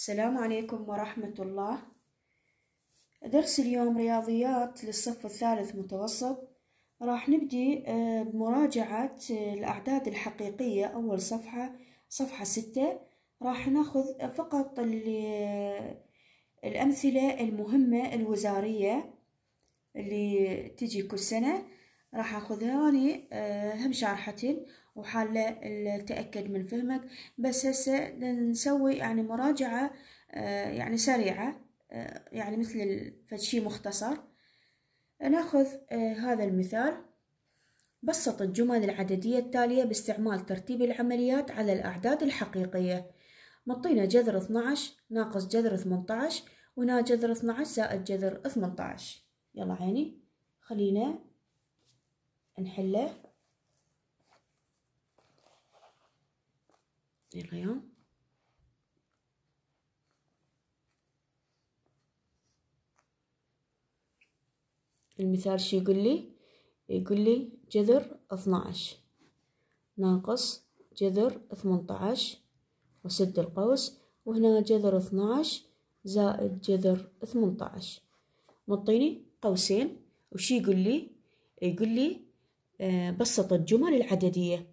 السلام عليكم ورحمة الله درس اليوم رياضيات للصف الثالث متوسط راح نبدي آه، بمراجعة آه، الأعداد الحقيقية أول صفحة صفحة ستة راح ناخذ فقط آه، الأمثلة المهمة الوزارية اللي تجي كل سنة راح أخذها أني هم شارحتين وحالة تأكد من فهمك بس هسه نسوي يعني مراجعة آه، يعني سريعة آه، يعني مثل فشي مختصر ناخذ آه، هذا المثال بسط الجمل العددية التالية باستعمال ترتيب العمليات على الأعداد الحقيقية مطينا جذر 12 ناقص جذر 18 وهنا جذر 12 زائد جذر 18 يلا عيني خلينا نحله للغيوم المثال شو يقول لي يقول لي جذر اثناعش ناقص جذر عشر وسد القوس وهنا جذر اثناعش زائد جذر ثمنتعش معطيني قوسين وش يقول لي يقول لي آه، بسط الجمل العددية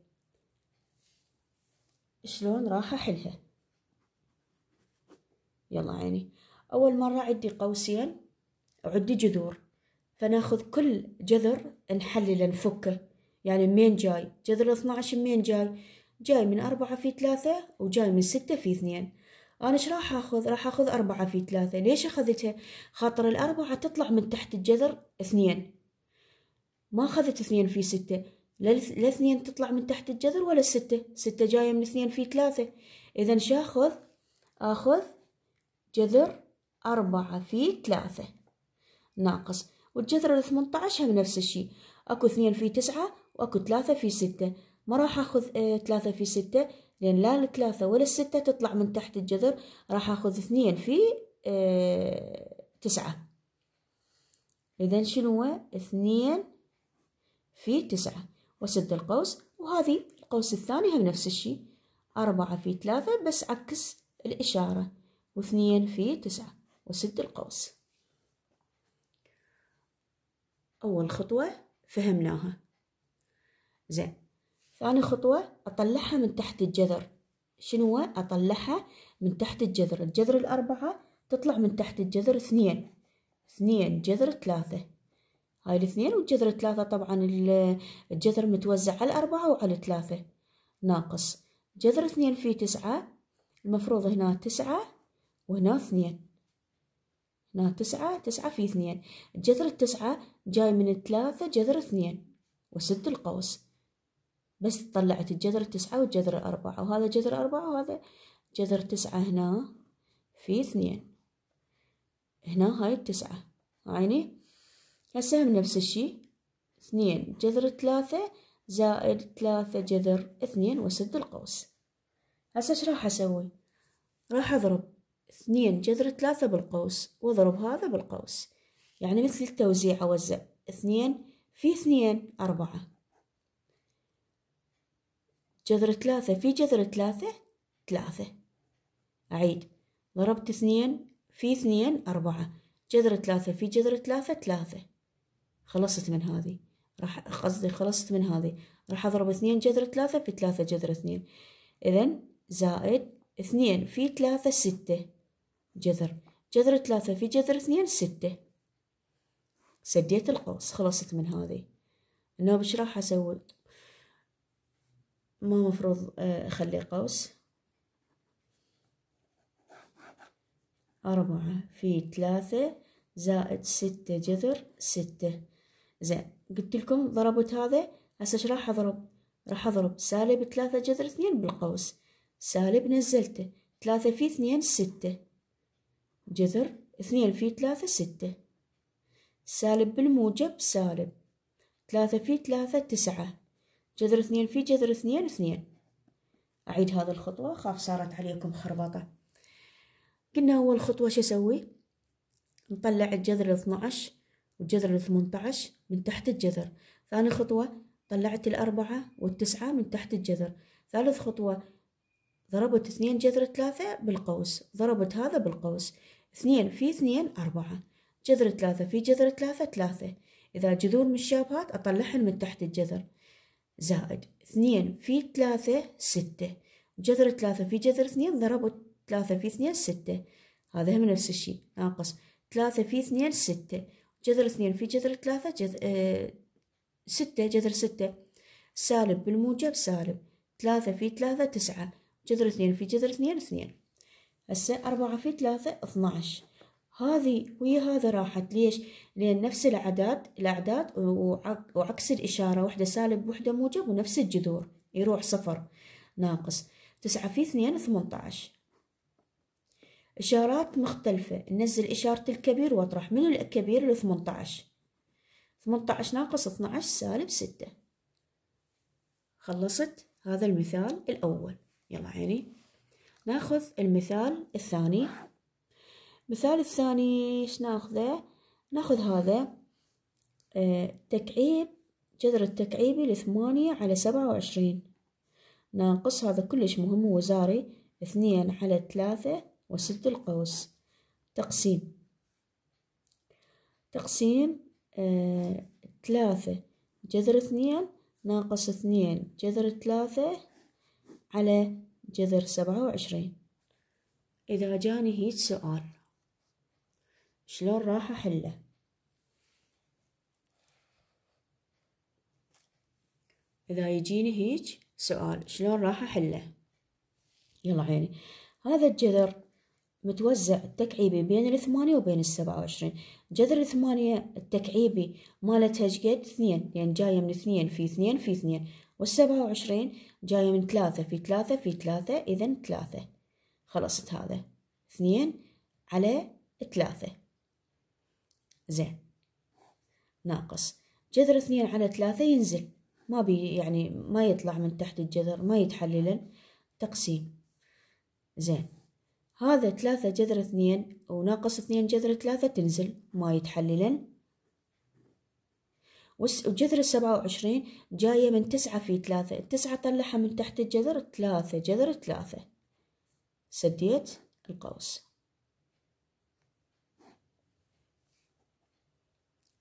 شلون راح أحلها يلا عيني أول مرة عدي قوسين وعدي جذور فناخذ كل جذر نحلله نفكه يعني منين جاي جذر 12 منين جاي جاي من أربعة في ثلاثة وجاي من ستة في اثنين أنا إيش راح أخذ راح أخذ أربعة في ثلاثة ليش أخذتها خاطر الأربعة تطلع من تحت الجذر اثنين ما أخذت اثنين في ستة لا اثنين تطلع من تحت الجذر ولا الستة ستة جاية من اثنين في ثلاثة إذا شاخذ آخذ جذر أربعة في ثلاثة ناقص والجذر الثمنتعش هم نفس الشي أكو اثنين في تسعة وأكو ثلاثة في ستة ما راح أخذ اه ثلاثة في ستة لأن لا الثلاثة ولا الستة تطلع من تحت الجذر راح أخذ اثنين في اه تسعة إذا شنو اثنين في تسعة وسد القوس وهذه القوس الثاني هم نفس الشيء أربعة في ثلاثة بس عكس الإشارة واثنين في تسعة وسد القوس أول خطوة فهمناها زين ثاني خطوة أطلعها من تحت الجذر شنو أطلعها من تحت الجذر الجذر الأربعة تطلع من تحت الجذر اثنين اثنين جذر ثلاثة هاي الاثنين والجذر ثلاثة طبعا الجذر متوزع على الأربعة وعلى ثلاثة ناقص جذر اثنين في تسعة المفروض هنا تسعة وهنا اثنين هنا تسعة تسعة في اثنين جذر التسعة جاي من الثلاثة جذر اثنين وست القوس بس طلعت الجذر التسعة والجذر الأربعة وهذا جذر أربعة وهذا جذر تسعة هنا في اثنين هنا هاي التسعة عيني هسه هم نفس الشي اثنين جذر ثلاثة زائد ثلاثة جذر اثنين وسد القوس هسه ايش راح اسوي راح اضرب اثنين جذر ثلاثة بالقوس واضرب هذا بالقوس يعني مثل التوزيع اوزع اثنين في اثنين اربعة جذر ثلاثة في جذر ثلاثة ثلاثة أعيد ضربت اثنين في اثنين أربعة جذر ثلاثة في جذر ثلاثة ثلاثة خلصت من هذه راح قصدي خلصت من هذه راح أضرب اثنين جذر ثلاثة في ثلاثة جذر اثنين إذا زائد اثنين في ثلاثة ستة جذر جذر ثلاثة في جذر اثنين ستة سديت القوس خلصت من هذه انه بش راح أسوي ما مفروض آه، أخلي قوس أربعة في ثلاثة زائد ستة جذر ستة زين قلت لكم ضربت هذا هسه ايش راح اضرب راح اضرب سالب ثلاثة جذر اثنين بالقوس سالب نزلته ثلاثة في اثنين ستة جذر اثنين في ثلاثة ستة سالب بالموجب سالب ثلاثة في ثلاثة تسعة جذر اثنين في جذر اثنين اثنين أعيد هذه الخطوة خاف صارت عليكم خربطة قلنا أول خطوة شو أسوي نطلع الجذر اثناعش والجذر 18 من تحت الجذر ثاني خطوة طلعت الأربعة والتسعة من تحت الجذر ثالث خطوة ضربت اثنين جذر ثلاثة بالقوس ضربت هذا بالقوس اثنين في اثنين أربعة جذر ثلاثة في جذر ثلاثة ثلاثة إذا جذور متشابهات أطلعهن من تحت الجذر زائد اثنين في ثلاثة ستة جذر ثلاثة في جذر اثنين ضربت ثلاثة في اثنين ستة هذا هم نفس الشيء ناقص ثلاثة في اثنين ستة جذر اثنين في جذر ثلاثة جذر آه ستة جذر ستة سالب بالموجب سالب ثلاثة في ثلاثة تسعة جذر اثنين في جذر اثنين اثنين هسه أربعة في ثلاثة اثناش هذه ويا هذا راحت ليش؟ لأن نفس الأعداد الأعداد وعكس الإشارة وحدة سالب وحدة موجب ونفس الجذور يروح صفر ناقص تسعة في اثنين ثمنتاش إشارات مختلفة ننزل إشارة الكبير وأطرح من الكبير 18 18 ناقص 12 سالب ستة خلصت هذا المثال الأول يلا عيني ناخذ المثال الثاني المثال الثاني ايش ناخذه ناخذ هذا آه تكعيب جذر التكعيبي لثمانية على سبعة وعشرين ناقص هذا كلش مهم وزاري اثنين على ثلاثة وست القوس تقسيم تقسيم آه ثلاثة جذر اثنين ناقص اثنين جذر ثلاثة على جذر سبعة وعشرين إذا جاني هيج سؤال شلون راح أحله إذا يجيني هيج سؤال شلون راح أحله يلا عيني هذا الجذر متوزع التكعيبي بين الثمانية وبين السبعة وعشرين جذر الثمانية التكعيبي مالتها شقد اثنين يعني جاية من اثنين في اثنين في اثنين والسبعة وعشرين جاية من ثلاثة في ثلاثة في ثلاثة إذا ثلاثة خلصت هذا اثنين على ثلاثة زين ناقص جذر اثنين على ثلاثة ينزل ما بي يعني ما يطلع من تحت الجذر ما يتحللن تقسيم زين هذا ثلاثة جذر اثنين أو ناقص اثنين جذر ثلاثة تنزل ما يتحللن وجذر السبعة وعشرين جاية من تسعة في ثلاثة التسعة طلعها من تحت الجذر ثلاثة جذر ثلاثة سديت القوس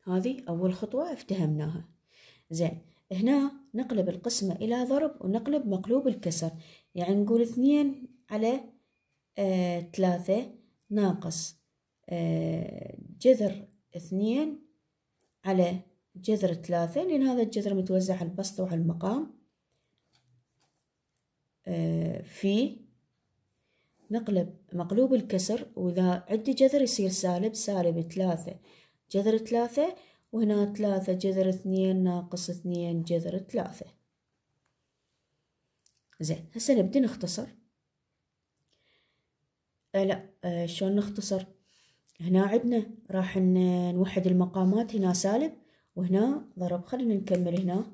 هذه أول خطوة افتهمناها زين هنا نقلب القسمة إلى ضرب ونقلب مقلوب الكسر يعني نقول اثنين على آه، ثلاثة ناقص آه، جذر اثنين على جذر ثلاثة لأن هذا الجذر متوزع على البسط وعلى المقام في آه، نقلب مقلوب الكسر وإذا عندي جذر يصير سالب سالب ثلاثة جذر ثلاثة وهنا ثلاثة جذر اثنين ناقص اثنين جذر ثلاثة زين هسه نبدي نختصر آه، لا آه، شلون نختصر هنا عدنا راح نوحد المقامات هنا سالب وهنا ضرب خلينا نكمل هنا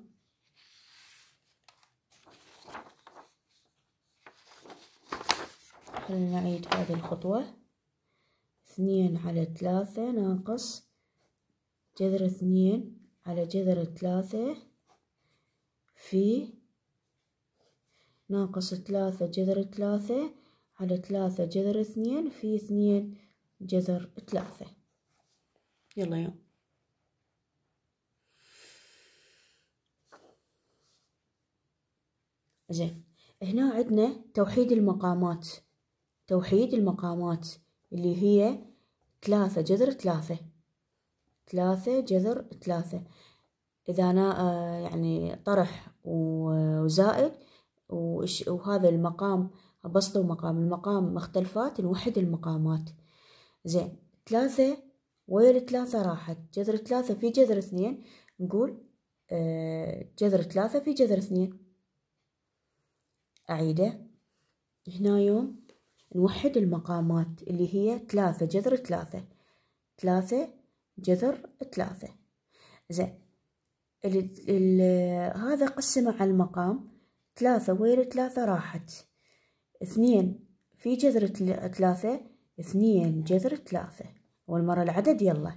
خلينا نعيد هذه الخطوة اثنين على ثلاثة ناقص جذر اثنين على جذر ثلاثة في ناقص ثلاثة جذر ثلاثة على ثلاثة جذر اثنين في اثنين جذر ثلاثة يلا يوم زين هنا عندنا توحيد المقامات توحيد المقامات اللي هي ثلاثة جذر ثلاثة ثلاثة جذر ثلاثة إذا أنا آه، يعني طرح وزائد وهذا المقام بسطوا مقام المقام مختلفات نوحد المقامات زين ثلاثة ويا الثلاثة راحت جذر ثلاثة في جذر اثنين نقول آه، جذر ثلاثة في جذر اثنين أعيده هنا يوم نوحد المقامات اللي هي ثلاثة جذر ثلاثة ثلاثة جذر ثلاثة زين هذا قسمه على المقام ثلاثة ويا ثلاثة راحت اثنين في جذر ثلاثة اثنين جذر ثلاثة أول مرة العدد يلا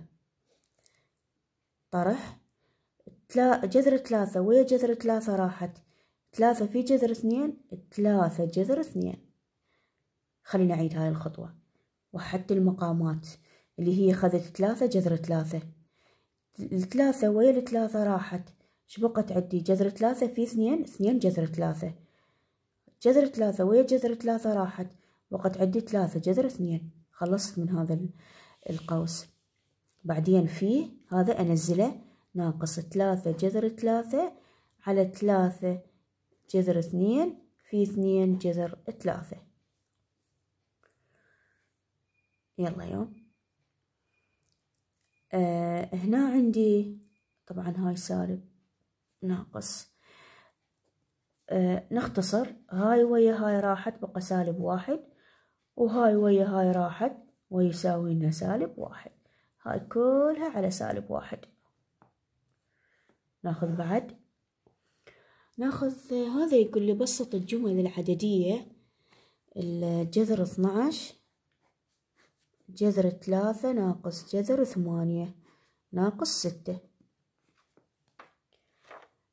طرح تلا جذر ثلاثة ويا جذر ثلاثة راحت ثلاثة في جذر اثنين ثلاثة جذر اثنين خلينا نعيد هاي الخطوة وحدت المقامات اللي هي خذت ثلاثة جذر ثلاثة الثلاثة ويا الثلاثة راحت شبقت عدي جذر ثلاثة في اثنين اثنين جذر ثلاثة جذر ثلاثة ويا جذر ثلاثة راحت وقد عدي ثلاثة جذر اثنين خلصت من هذا القوس بعدين فيه هذا أنزله ناقص ثلاثة جذر ثلاثة على ثلاثة جذر اثنين في اثنين جذر ثلاثة يلا يوم آه هنا عندي طبعا هاي سالب ناقص آه، نختصر هاي ويا هاي راحت بقى سالب واحد وهاي ويا هاي راحت ويساوي لنا سالب واحد هاي كلها على سالب واحد ناخذ بعد ناخذ هذا يقول لي بسط الجمل العددية الجذر اثناعش جذر ثلاثة ناقص جذر ثمانية ناقص ستة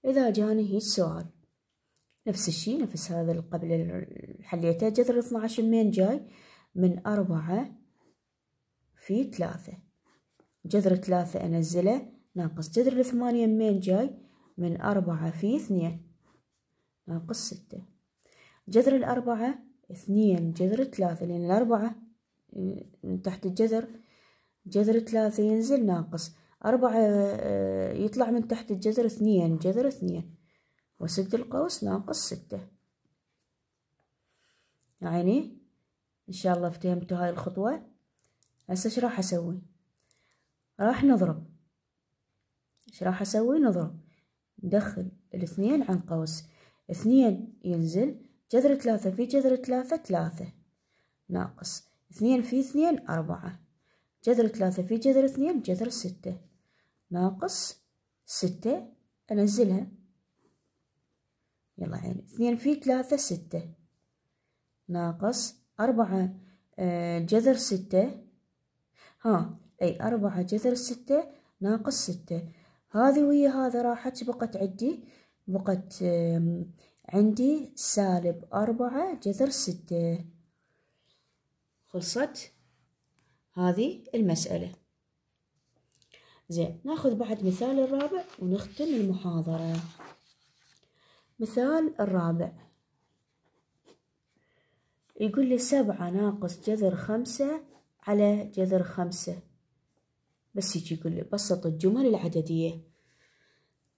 إذا جاني هي السؤال نفس الشيء نفس هذا القبل حليته جذر 12 منين جاي من أربعة في ثلاثة جذر ثلاثة أنزله ناقص جذر الثمانية منين جاي من أربعة في اثنين ناقص ستة جذر الأربعة اثنين جذر ثلاثة لأن الأربعة آه، من تحت الجذر جذر ثلاثة ينزل ناقص أربعة آه، يطلع من تحت الجذر اثنين جذر اثنين وسد القوس ناقص ستة عيني إن شاء الله افتهمتوا هاي الخطوة هسه إيش راح أسوي راح نضرب إيش راح أسوي نضرب ندخل الاثنين عن قوس اثنين ينزل جذر ثلاثة في جذر ثلاثة ثلاثة ناقص اثنين في اثنين أربعة جذر ثلاثة في جذر اثنين جذر ستة ناقص ستة أنزلها يلا عيني اثنين في ثلاثة ستة ناقص أربعة آه جذر ستة ها أي أربعة جذر ستة ناقص ستة هذه ويا هذا راحت بقت عندي بقت آه عندي سالب أربعة جذر ستة خلصت هذه المسألة زين ناخذ بعد مثال الرابع ونختم المحاضرة مثال الرابع يقول لي سبعة ناقص جذر خمسة على جذر خمسة بس يجي يقول لي بسط الجمل العددية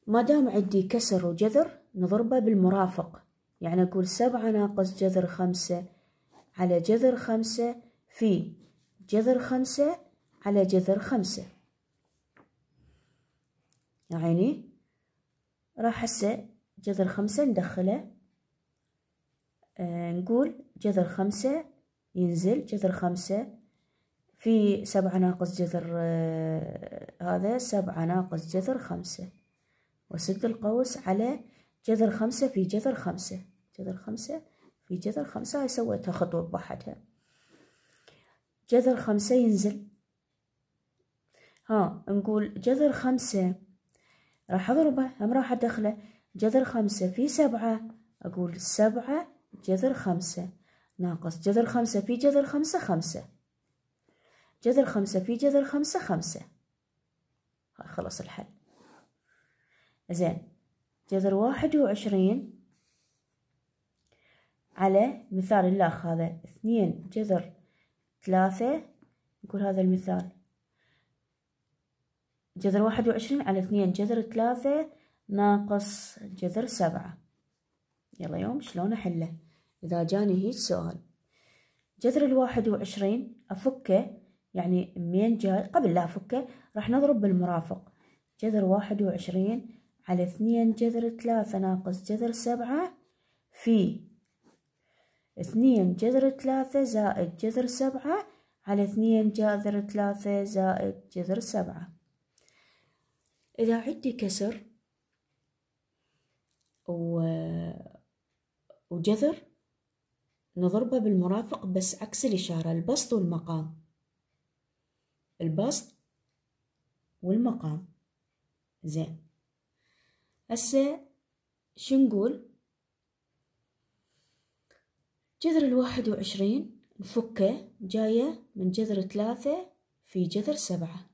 ما دام عندي كسر وجذر نضربه بالمرافق يعني أقول سبعة ناقص جذر خمسة على جذر خمسة في جذر خمسة على جذر خمسة يعني راح هسه جذر خمسة ندخله آه نقول جذر خمسة ينزل جذر خمسة في سبعة ناقص جذر آه هذا سبعة ناقص جذر خمسة وسد القوس على جذر خمسة في جذر خمسة جذر خمسة في جذر خمسة هاي سويتها خطوة بوحدها جذر خمسة ينزل ها نقول جذر خمسة راح أضربه هم راح أدخله جذر خمسة في سبعة أقول سبعة جذر خمسة ناقص جذر خمسة في جذر خمسة خمسة جذر خمسة في جذر خمسة خمسة خلص الحل زين جذر واحد وعشرين على مثال الأخ هذا اثنين جذر ثلاثة نقول هذا المثال جذر واحد وعشرين على اثنين جذر ثلاثة ناقص جذر سبعة يلا يوم شلون أحله إذا جاني هيج سؤال جذر الواحد وعشرين أفكه يعني مين جاء قبل لا أفكه راح نضرب بالمرافق جذر واحد وعشرين على اثنين جذر ثلاثة ناقص جذر سبعة في اثنين جذر ثلاثة زائد جذر سبعة على اثنين جذر ثلاثة زائد جذر سبعة إذا عندي كسر و... وجذر نضربه بالمرافق بس عكس الإشارة البسط والمقام البسط والمقام زين هسه شو نقول جذر الواحد وعشرين نفكه جاية من جذر ثلاثة في جذر سبعة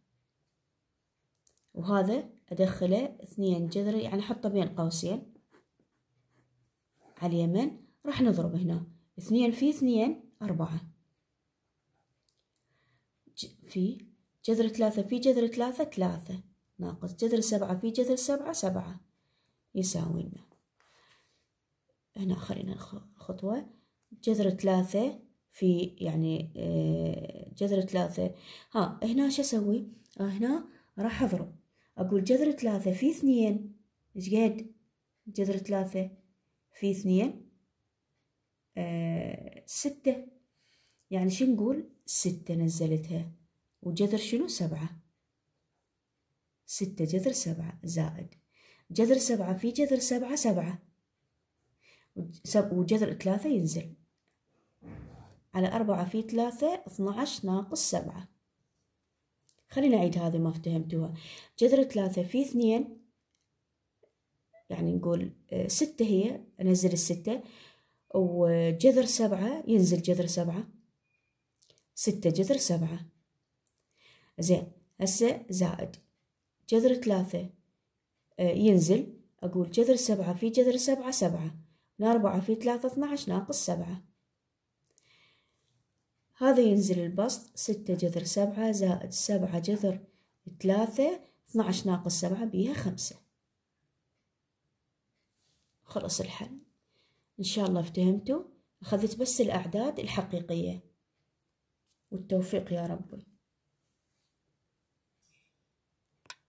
وهذا أدخله اثنين جذر يعني أحطه بين قوسين على اليمن راح نضرب هنا اثنين في اثنين أربعة في جذر ثلاثة في جذر ثلاثة ثلاثة ناقص جذر سبعة في جذر سبعة سبعة يساوي لنا هنا خلينا الخطوة جذر ثلاثة في يعني آه، جذر ثلاثة ها هنا شو أسوي؟ هنا راح أضرب أقول جذر ثلاثة في اثنين إيش قد؟ جذر ثلاثة في اثنين آه ستة يعني شو نقول ستة نزلتها وجذر شنو سبعة ستة جذر سبعة زائد جذر سبعة في جذر سبعة سبعة وجذر ثلاثة ينزل على أربعة في ثلاثة اثناعش ناقص سبعة خلينا نعيد هذه ما افتهمتوها جذر ثلاثة في اثنين يعني نقول آه، ستة هي أنزل الستة وجذر سبعة ينزل جذر سبعة ستة جذر سبعة زين هسه زائد جذر ثلاثة آه، ينزل أقول جذر سبعة في جذر سبعة سبعة أربعة في ثلاثة اثناعش ناقص سبعة هذا ينزل البسط ستة جذر سبعة زائد سبعة جذر ثلاثة اثناعش ناقص سبعة بيها خمسة خلص الحل إن شاء الله افتهمتوا أخذت بس الأعداد الحقيقية والتوفيق يا ربي